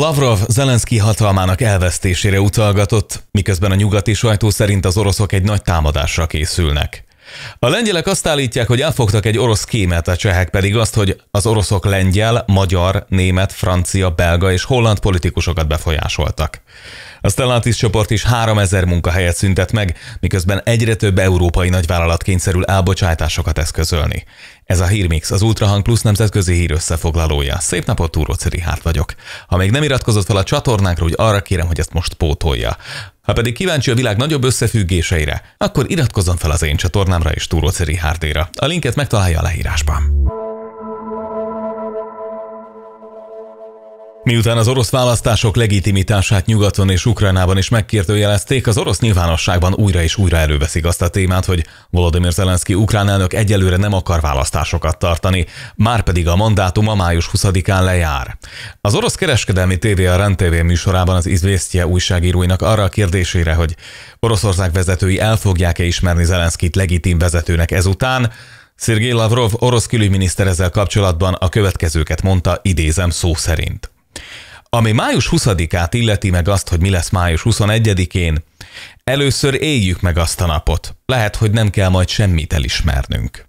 Lavrov Zelenszky hatalmának elvesztésére utalgatott, miközben a nyugati sajtó szerint az oroszok egy nagy támadásra készülnek. A lengyelek azt állítják, hogy elfogtak egy orosz kémet, a csehek pedig azt, hogy az oroszok lengyel, magyar, német, francia, belga és holland politikusokat befolyásoltak. A Stellantis csoport is 3000 munkahelyet szüntet meg, miközben egyre több európai nagyvállalat kényszerül elbocsátásokat eszközölni. Ez a Hírmix, az Ultrahang Plus nemzetközi hír összefoglalója. Szép napot, Túróci Rihárd vagyok. Ha még nem iratkozott fel a csatornánkra, úgy arra kérem, hogy ezt most pótolja. Ha pedig kíváncsi a világ nagyobb összefüggéseire, akkor iratkozzon fel az én csatornámra és Túróci Rihárdéra. A linket megtalálja a leírásban. Miután az orosz választások legitimitását nyugaton és Ukrajnában is megkérdőjelezték, az orosz nyilvánosságban újra és újra előveszik azt a témát, hogy Volodymyr Zelenszky ukrán elnök egyelőre nem akar választásokat tartani, már pedig a a május 20-án lejár. Az orosz kereskedelmi tévé a RenTV műsorában az Izvésztje újságíróinak arra a kérdésére, hogy Oroszország vezetői el fogják-e ismerni Zelenszkit legitim vezetőnek ezután, Szergé Lavrov orosz külügyminiszter ezzel kapcsolatban a következőket mondta, idézem szó szerint. Ami május 20-át illeti meg azt, hogy mi lesz május 21-én, először éljük meg azt a napot. Lehet, hogy nem kell majd semmit elismernünk.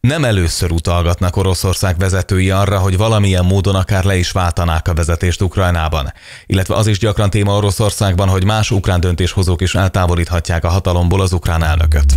Nem először utalgatnak Oroszország vezetői arra, hogy valamilyen módon akár le is váltanák a vezetést Ukrajnában. Illetve az is gyakran téma Oroszországban, hogy más ukrán döntéshozók is eltávolíthatják a hatalomból az ukrán elnököt.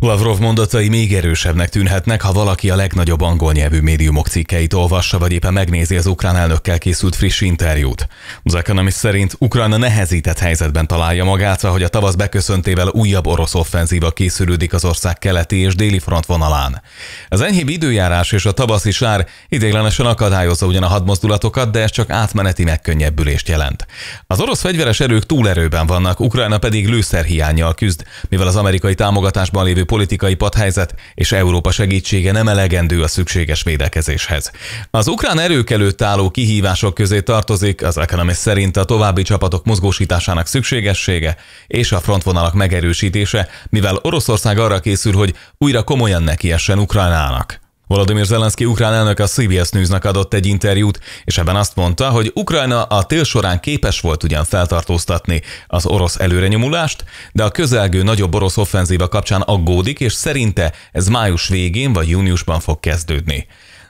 Lavrov mondatai még erősebbnek tűnhetnek, ha valaki a legnagyobb angol nyelvű médiumok cikkeit olvassa, vagy éppen megnézi az ukrán elnökkel készült friss interjút. Az Economist szerint Ukrajna nehezített helyzetben találja magát, ahogy a tavasz beköszöntével újabb orosz offenzíva készülődik az ország keleti és déli frontvonalán. Az enyhébb időjárás és a tavaszi sár idéglenesen akadályozza ugyan a hadmozdulatokat, de ez csak átmeneti megkönnyebbülést jelent. Az orosz fegyveres erők túlerőben vannak, Ukrajna pedig lőszerhiányjal küzd, mivel az amerikai támogatásban lévő politikai padhelyzet és Európa segítsége nem elegendő a szükséges védekezéshez. Az ukrán erők előtt álló kihívások közé tartozik az Economist szerint a további csapatok mozgósításának szükségessége és a frontvonalak megerősítése, mivel Oroszország arra készül, hogy újra komolyan nekiessen Ukrajnának. Volodymyr Zelenszky ukrán elnök a CBS News-nak adott egy interjút, és ebben azt mondta, hogy Ukrajna a tél során képes volt ugyan feltartóztatni az orosz előrenyomulást, de a közelgő nagyobb orosz offenzíva kapcsán aggódik, és szerinte ez május végén vagy júniusban fog kezdődni.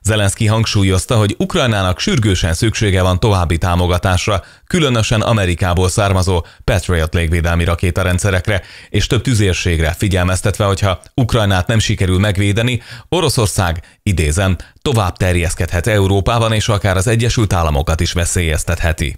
Zelenszky hangsúlyozta, hogy Ukrajnának sürgősen szüksége van további támogatásra, különösen Amerikából származó Patriot légvédelmi rakétarendszerekre, és több tüzérségre figyelmeztetve, hogyha Ukrajnát nem sikerül megvédeni, Oroszország idézem, tovább terjeszkedhet Európában és akár az Egyesült Államokat is veszélyeztetheti.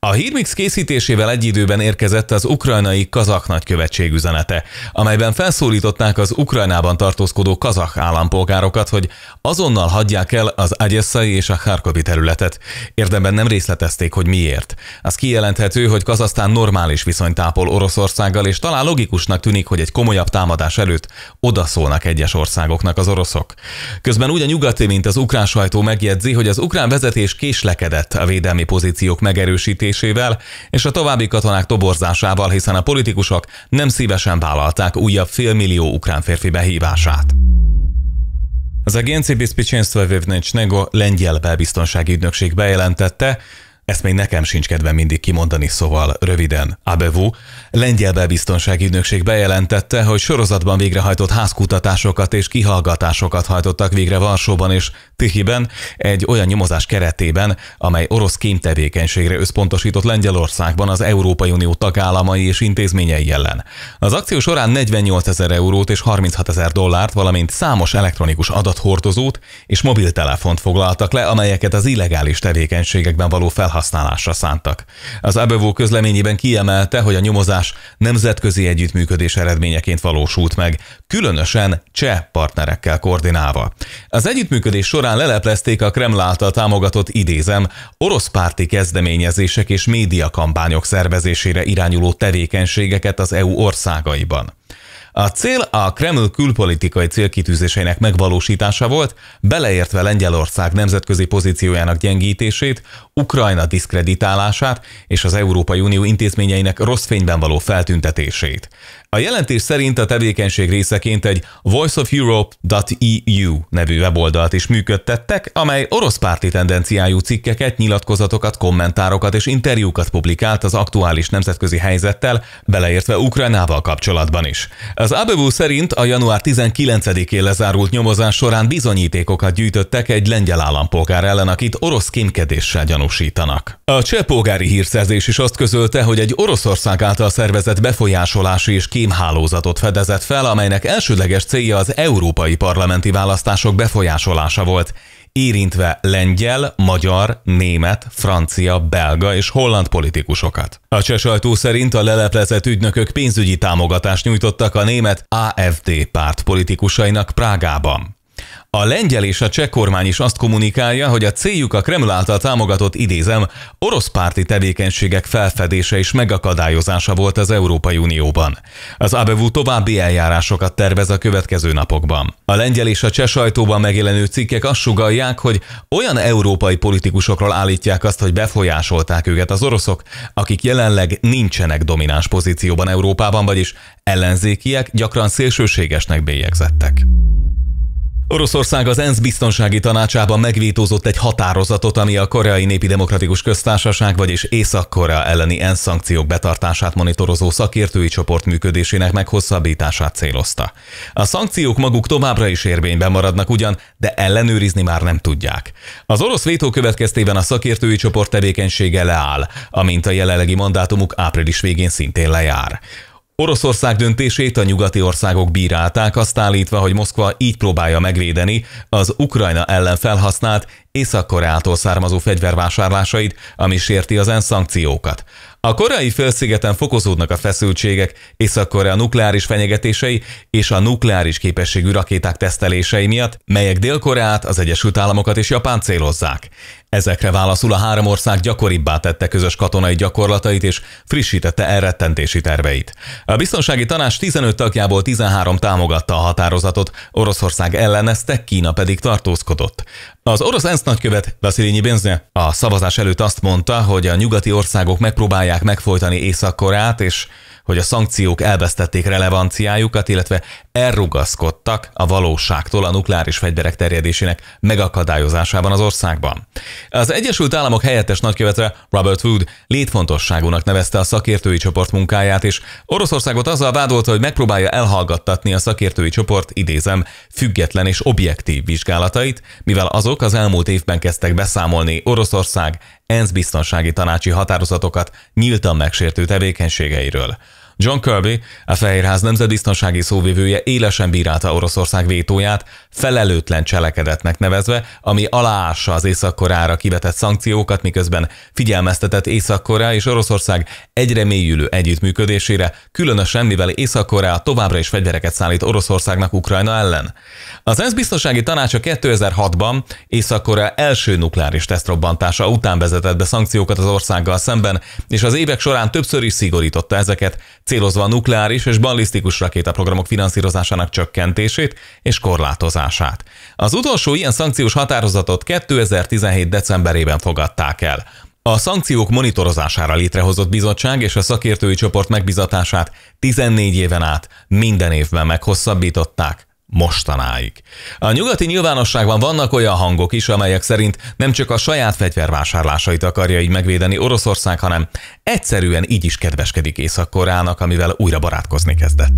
A hírmix készítésével egy időben érkezett az ukrajnai kazak nagykövetség üzenete, amelyben felszólították az Ukrajnában tartózkodó kazak állampolgárokat, hogy azonnal hagyják el az Agyesszai és a Kharkovi területet. Érdemben nem részletezték, hogy miért. Az kijelenthető, hogy Kazasztán normális viszonyt ápol Oroszországgal, és talán logikusnak tűnik, hogy egy komolyabb támadás előtt odaszólnak egyes országoknak az oroszok. Közben úgy a nyugati, mint az ukrán sajtó megjegyzi, hogy az ukrán vezetés késlekedett a védelmi pozíciók megerősítésével és a további katonák toborzásával, hiszen a politikusok nem szívesen vállalták újabb félmillió ukrán férfi behívását. Az Agenci Bizpečenstva Vevnečnego lengyel belbiztonsági ügynökség bejelentette, ezt még nekem sincs kedvem mindig kimondani, szóval röviden. Abevu, lengyel belbiztonsági ügynökség bejelentette, hogy sorozatban végrehajtott házkutatásokat és kihallgatásokat hajtottak végre Varsóban és Tihiben egy olyan nyomozás keretében, amely orosz kémtevékenységre összpontosított Lengyelországban az Európai Unió tagállamai és intézményei ellen. Az akció során 48 ezer eurót és 36 ezer dollárt, valamint számos elektronikus adathordozót és mobiltelefont foglaltak le, amelyeket az illegális tevékenységekben való felhasználás felhasználásra szántak. Az Abevo közleményében kiemelte, hogy a nyomozás nemzetközi együttműködés eredményeként valósult meg, különösen cseh partnerekkel koordinálva. Az együttműködés során leleplezték a Kreml által támogatott idézem orosz párti kezdeményezések és médiakampányok szervezésére irányuló tevékenységeket az EU országaiban. A cél a Kreml külpolitikai célkitűzéseinek megvalósítása volt, beleértve Lengyelország nemzetközi pozíciójának gyengítését, Ukrajna diszkreditálását és az Európai Unió intézményeinek rossz fényben való feltüntetését. A jelentés szerint a tevékenység részeként egy voiceofeurope.eu nevű weboldalt is működtettek, amely orosz párti tendenciájú cikkeket, nyilatkozatokat, kommentárokat és interjúkat publikált az aktuális nemzetközi helyzettel, beleértve Ukrajnával kapcsolatban is. Az ABV szerint a január 19-én lezárult nyomozás során bizonyítékokat gyűjtöttek egy lengyel állampolgár ellen, akit orosz kémkedéssel gyanúsítanak. A cseh polgári hírszerzés is azt közölte, hogy egy Oroszország által szervezett befolyásolási és kémhálózatot fedezett fel, amelynek elsődleges célja az európai parlamenti választások befolyásolása volt érintve lengyel, magyar, német, francia, belga és holland politikusokat. A cseh sajtó szerint a leleplezett ügynökök pénzügyi támogatást nyújtottak a német AFD párt politikusainak Prágában. A lengyel és a cseh kormány is azt kommunikálja, hogy a céljuk a Kreml által támogatott, idézem, orosz párti tevékenységek felfedése és megakadályozása volt az Európai Unióban. Az ABV további eljárásokat tervez a következő napokban. A lengyel és a cseh sajtóban megjelenő cikkek azt sugalják, hogy olyan európai politikusokról állítják azt, hogy befolyásolták őket az oroszok, akik jelenleg nincsenek domináns pozícióban Európában, vagyis ellenzékiek gyakran szélsőségesnek bélyegzettek. Oroszország az ENSZ biztonsági tanácsában megvétózott egy határozatot, ami a Koreai Népi Demokratikus Köztársaság, vagyis Észak-Korea elleni ENSZ szankciók betartását monitorozó szakértői csoport működésének meghosszabbítását célozta. A szankciók maguk továbbra is érvényben maradnak ugyan, de ellenőrizni már nem tudják. Az orosz vétó következtében a szakértői csoport tevékenysége leáll, amint a jelenlegi mandátumuk április végén szintén lejár. Oroszország döntését a nyugati országok bírálták, azt állítva, hogy Moszkva így próbálja megvédeni az Ukrajna ellen felhasznált Észak-Koreától származó fegyvervásárlásait, ami sérti az ENSZ szankciókat. A korai félszigeten fokozódnak a feszültségek, Észak-Korea nukleáris fenyegetései és a nukleáris képességű rakéták tesztelései miatt, melyek Dél-Koreát, az Egyesült Államokat és Japán célozzák. Ezekre válaszul a három ország gyakoribbá tette közös katonai gyakorlatait és frissítette elrettentési terveit. A biztonsági tanács 15 tagjából 13 támogatta a határozatot, Oroszország ellenezte, Kína pedig tartózkodott. Az orosz ENSZ nagykövet Vasilinyi Benzne, a szavazás előtt azt mondta, hogy a nyugati országok megpróbálják próbálják megfojtani Észak-Koreát, és hogy a szankciók elvesztették relevanciájukat, illetve elrugaszkodtak a valóságtól a nukleáris fegyverek terjedésének megakadályozásában az országban. Az Egyesült Államok helyettes nagykövetre Robert Wood létfontosságúnak nevezte a szakértői csoport munkáját, és Oroszországot azzal vádolta, hogy megpróbálja elhallgattatni a szakértői csoport, idézem, független és objektív vizsgálatait, mivel azok az elmúlt évben kezdtek beszámolni Oroszország ENSZ biztonsági tanácsi határozatokat nyíltan megsértő tevékenységeiről, John Kirby, a Fehérház nemzetbiztonsági szóvivője élesen bírálta Oroszország vétóját, felelőtlen cselekedetnek nevezve, ami aláássa az Észak-Koreára kivetett szankciókat, miközben figyelmeztetett Észak-Korea és Oroszország egyre mélyülő együttműködésére, különösen mivel Észak-Korea továbbra is fegyvereket szállít Oroszországnak Ukrajna ellen. Az ENSZ biztonsági tanácsa 2006-ban Észak-Korea első nukleáris tesztrobbantása után vezetett be szankciókat az országgal szemben, és az évek során többször is szigorította ezeket, célozva a nukleáris és ballisztikus rakétaprogramok finanszírozásának csökkentését és korlátozását. Az utolsó ilyen szankciós határozatot 2017. decemberében fogadták el. A szankciók monitorozására létrehozott bizottság és a szakértői csoport megbizatását 14 éven át minden évben meghosszabbították mostanáig. A nyugati nyilvánosságban vannak olyan hangok is, amelyek szerint nem csak a saját fegyvervásárlásait akarja így megvédeni Oroszország, hanem egyszerűen így is kedveskedik Észak-Koreának, amivel újra barátkozni kezdett.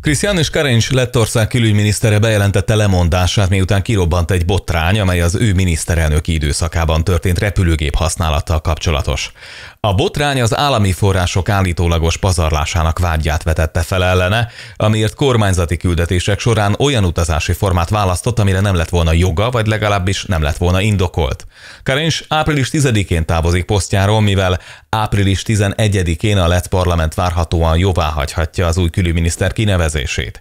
Krisztián és lett Lettország külügyminisztere bejelentette lemondását, miután kirobbant egy botrány, amely az ő miniszterelnöki időszakában történt repülőgép használattal kapcsolatos. A botrány az állami források állítólagos pazarlásának vágyát vetette fel ellene, amiért kormányzati küldetések során olyan utazási formát választott, amire nem lett volna joga, vagy legalábbis nem lett volna indokolt. Karins április 10-én távozik posztjáról, mivel április 11-én a lett parlament várhatóan jóváhagyhatja az új külügyminiszter kinevezését.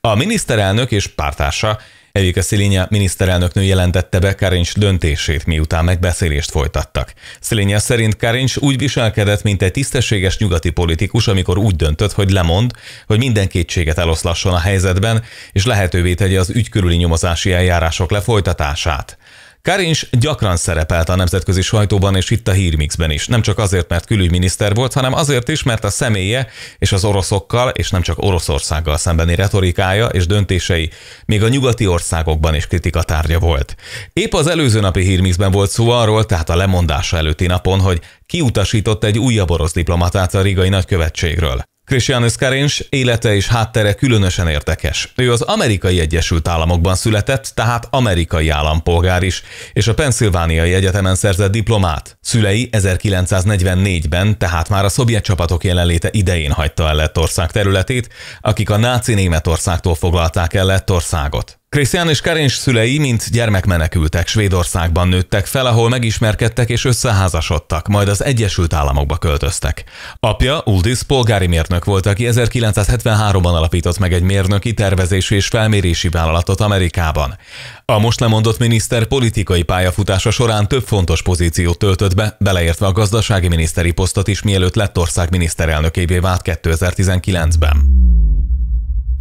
A miniszterelnök és pártársa Erika miniszterelnök miniszterelnöknő jelentette be Karincs döntését, miután megbeszélést folytattak. Szilénya szerint Karincs úgy viselkedett, mint egy tisztességes nyugati politikus, amikor úgy döntött, hogy lemond, hogy minden kétséget eloszlasson a helyzetben, és lehetővé tegye az ügy körüli nyomozási eljárások lefolytatását. Karincs gyakran szerepelt a nemzetközi sajtóban és itt a hírmixben is, nem csak azért, mert külügyminiszter volt, hanem azért is, mert a személye és az oroszokkal, és nem csak Oroszországgal szembeni retorikája és döntései még a nyugati országokban is kritika tárgya volt. Épp az előző napi hírmixben volt szó arról, tehát a lemondása előtti napon, hogy kiutasított egy újabb orosz diplomatát a rigai nagykövetségről. Christian Scarins élete és háttere különösen érdekes. Ő az Amerikai Egyesült Államokban született, tehát amerikai állampolgár is, és a Pennsylvániai Egyetemen szerzett diplomát. Szülei 1944-ben, tehát már a szovjet csapatok jelenléte idején hagyta el Lettország területét, akik a náci Németországtól foglalták el Lettországot. Krisztián és Kerins szülei mint gyermekmenekültek Svédországban nőttek fel, ahol megismerkedtek és összeházasodtak, majd az Egyesült Államokba költöztek. Apja, Uldis, polgári mérnök volt, aki 1973-ban alapított meg egy mérnöki tervezési és felmérési vállalatot Amerikában. A most lemondott miniszter politikai pályafutása során több fontos pozíciót töltött be, beleértve a gazdasági miniszteri posztot is, mielőtt ország miniszterelnökévé vált 2019-ben.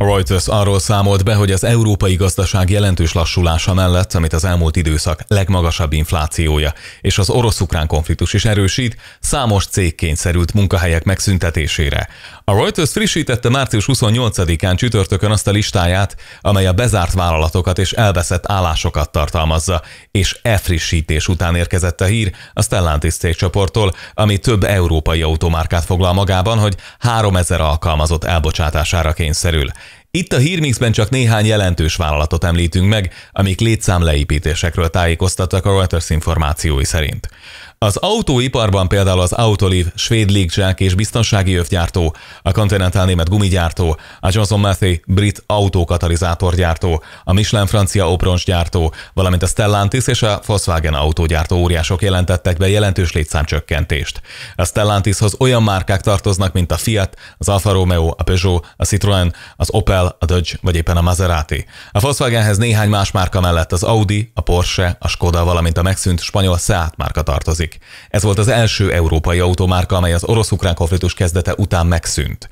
A Reuters arról számolt be, hogy az európai gazdaság jelentős lassulása mellett, amit az elmúlt időszak legmagasabb inflációja és az orosz-ukrán konfliktus is erősít, számos cég kényszerült munkahelyek megszüntetésére. A Reuters frissítette március 28-án csütörtökön azt a listáját, amely a bezárt vállalatokat és elveszett állásokat tartalmazza, és e frissítés után érkezett a hír a Stellantis cégcsoporttól, ami több európai automárkát foglal magában, hogy 3000 alkalmazott elbocsátására kényszerül. Itt a Hírmixben csak néhány jelentős vállalatot említünk meg, amik létszám leépítésekről tájékoztattak a Reuters információi szerint. Az autóiparban például az Autoliv, svéd légzsák és biztonsági övgyártó, a Continental német gumigyártó, a Johnson Matthey brit autókatalizátorgyártó, a Michelin francia oproncsgyártó, valamint a Stellantis és a Volkswagen autógyártó óriások jelentettek be jelentős létszámcsökkentést. A Stellantishoz olyan márkák tartoznak, mint a Fiat, az Alfa Romeo, a Peugeot, a Citroën, az Opel, a Dodge vagy éppen a Maserati. A Volkswagenhez néhány más márka mellett az Audi, a Porsche, a Skoda, valamint a megszűnt spanyol Seat márka tartozik jelölték. Ez volt az első európai automárka, amely az orosz-ukrán konfliktus kezdete után megszűnt.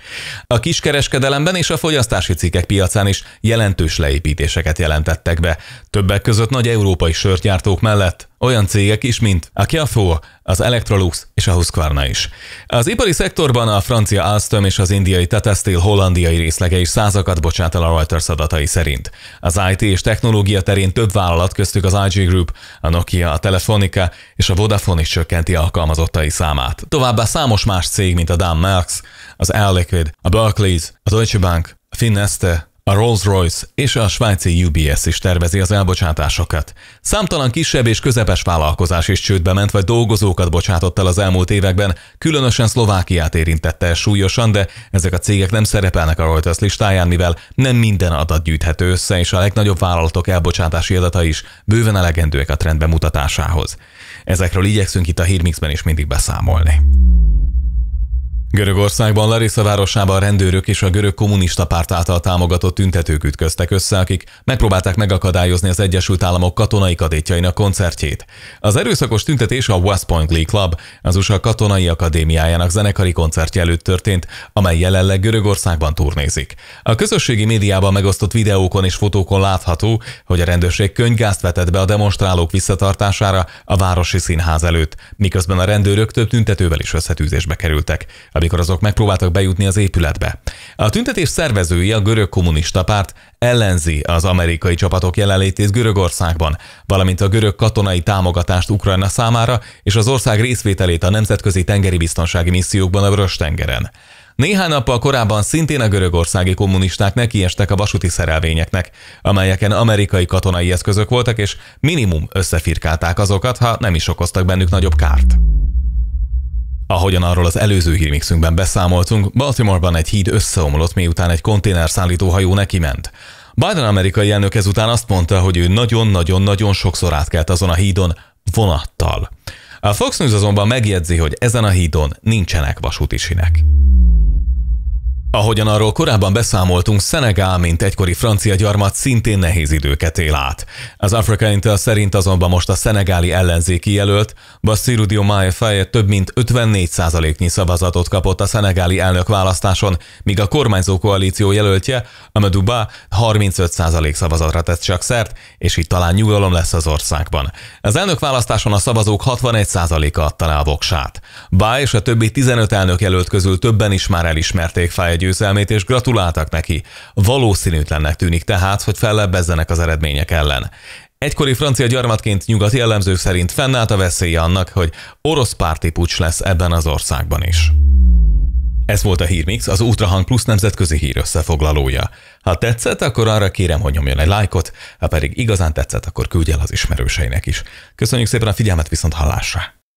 A kiskereskedelemben és a fogyasztási cikkek piacán is jelentős leépítéseket jelentettek be, többek között nagy európai sörgyártók mellett olyan cégek is, mint a Kiafó, az Electrolux és a Husqvarna is. Az ipari szektorban a francia Alstom és az indiai Tata Steel hollandiai részlege is százakat bocsát el a Reuters adatai szerint. Az IT és technológia terén több vállalat köztük az IG Group, a Nokia, a Telefonica és a Vodafone is csökkenti alkalmazottai számát. Továbbá számos más cég, mint a Dan Marks, az Air Liquid, a Barclays, a Deutsche Bank, a Finneste, a Rolls-Royce és a svájci UBS is tervezi az elbocsátásokat. Számtalan kisebb és közepes vállalkozás is csődbe ment, vagy dolgozókat bocsátott el az elmúlt években, különösen Szlovákiát érintette el súlyosan, de ezek a cégek nem szerepelnek a Reuters listáján, mivel nem minden adat gyűjthető össze, és a legnagyobb vállalatok elbocsátási adata is bőven elegendőek a trend bemutatásához. Ezekről igyekszünk itt a Hírmixben is mindig beszámolni. Görögországban Larissa városában a rendőrök és a görög kommunista párt által támogatott tüntetők ütköztek össze, akik megpróbálták megakadályozni az Egyesült Államok katonai kadétjainak koncertjét. Az erőszakos tüntetés a West Point Lee Club, az USA katonai akadémiájának zenekari koncertje előtt történt, amely jelenleg Görögországban turnézik. A közösségi médiában megosztott videókon és fotókon látható, hogy a rendőrség könyvgázt vetett be a demonstrálók visszatartására a városi színház előtt, miközben a rendőrök több tüntetővel is összetűzésbe kerültek amikor azok megpróbáltak bejutni az épületbe. A tüntetés szervezői a görög kommunista párt ellenzi az amerikai csapatok jelenlétét Görögországban, valamint a görög katonai támogatást Ukrajna számára és az ország részvételét a nemzetközi tengeri biztonsági missziókban a Vörös-tengeren. Néhány nappal korábban szintén a görögországi kommunisták nekiestek a vasúti szerelvényeknek, amelyeken amerikai katonai eszközök voltak, és minimum összefirkálták azokat, ha nem is okoztak bennük nagyobb kárt. Ahogyan arról az előző hírmixünkben beszámoltunk, Baltimoreban egy híd összeomlott, miután egy konténer hajó neki ment. Biden amerikai elnök ezután azt mondta, hogy ő nagyon-nagyon-nagyon sokszor átkelt azon a hídon vonattal. A Fox News azonban megjegyzi, hogy ezen a hídon nincsenek vasúti sinek. Ahogyan arról korábban beszámoltunk, Szenegál, mint egykori francia gyarmat szintén nehéz időket él át. Az Africa Intel szerint azonban most a szenegáli ellenzéki jelölt, Bassirou Diomaye Faye több mint 54%-nyi szavazatot kapott a szenegáli elnök választáson, míg a kormányzó koalíció jelöltje, Amadou Ba 35% szavazatra tett csak szert, és így talán nyugalom lesz az országban. Az elnök választáson a szavazók 61%-a adta le a voksát. Ba és a többi 15 elnök jelölt közül többen is már elismerték Faye győzelmét, és gratuláltak neki. Valószínűtlennek tűnik tehát, hogy fellebbezzenek az eredmények ellen. Egykori francia gyarmatként nyugati ellenzők szerint fennállt a veszélye annak, hogy orosz párti pucs lesz ebben az országban is. Ez volt a Hírmix, az Ultrahang Plus nemzetközi hír összefoglalója. Ha tetszett, akkor arra kérem, hogy nyomjon egy lájkot, ha pedig igazán tetszett, akkor küldj el az ismerőseinek is. Köszönjük szépen a figyelmet viszont hallásra!